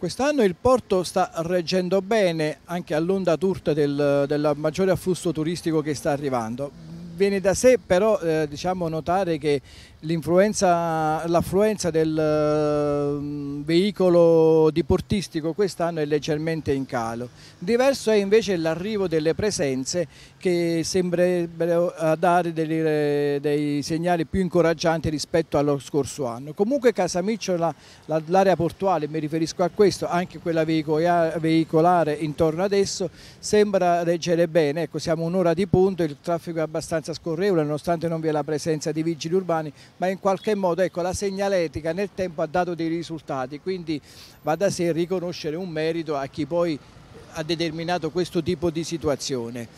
Quest'anno il porto sta reggendo bene anche all'onda turta del, del maggiore afflusso turistico che sta arrivando viene da sé, però eh, diciamo notare che l'affluenza del eh, veicolo diportistico quest'anno è leggermente in calo. Diverso è invece l'arrivo delle presenze che sembrerebbero eh, dare dei, dei, segnali più incoraggianti rispetto allo scorso anno. Comunque Casamicciola, l'area portuale, mi riferisco a questo, anche quella veicolare intorno ad esso, sembra reggere bene, ecco, siamo un'ora di punto, il traffico è abbastanza abbastanza scorrevole nonostante non vi è la presenza di vigili urbani, ma in qualche modo ecco, la segnaletica nel tempo ha dato dei risultati, quindi va da sé riconoscere un merito a chi poi ha determinato questo tipo di situazione.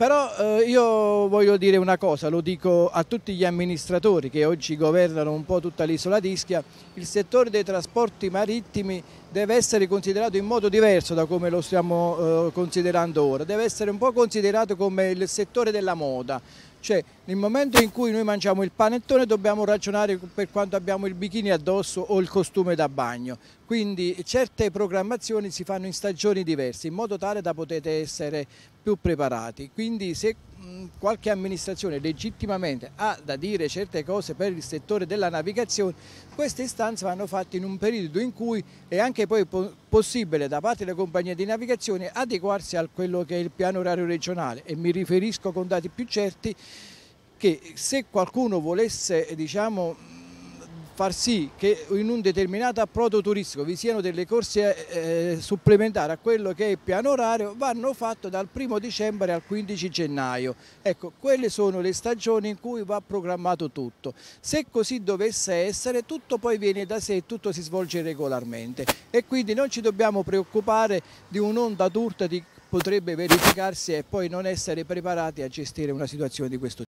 Però eh, io voglio dire una cosa, lo dico a tutti gli amministratori che oggi governano un po' tutta l'isola d'Ischia, il settore dei trasporti marittimi deve essere considerato in modo diverso da come lo stiamo eh, considerando ora, deve essere un po' considerato come il settore della moda cioè nel momento in cui noi mangiamo il panettone dobbiamo ragionare per quanto abbiamo il bikini addosso o il costume da bagno. Quindi certe programmazioni si fanno in stagioni diverse in modo tale da poter essere più preparati. Quindi se Mm, qualche amministrazione legittimamente ha da dire certe cose per il settore della navigazione, queste istanze vanno fatte in un periodo in cui è anche poi possibile da parte delle compagnie di navigazione adeguarsi a quello che è il piano orario regionale e mi riferisco con dati più certi che se qualcuno volesse diciamo, far sì che in un determinato approdo turistico vi siano delle corse eh, supplementari a quello che è il piano orario vanno fatte dal 1 dicembre al 15 gennaio. Ecco, quelle sono le stagioni in cui va programmato tutto. Se così dovesse essere, tutto poi viene da sé e tutto si svolge regolarmente e quindi non ci dobbiamo preoccupare di un'onda turta che potrebbe verificarsi e poi non essere preparati a gestire una situazione di questo tipo.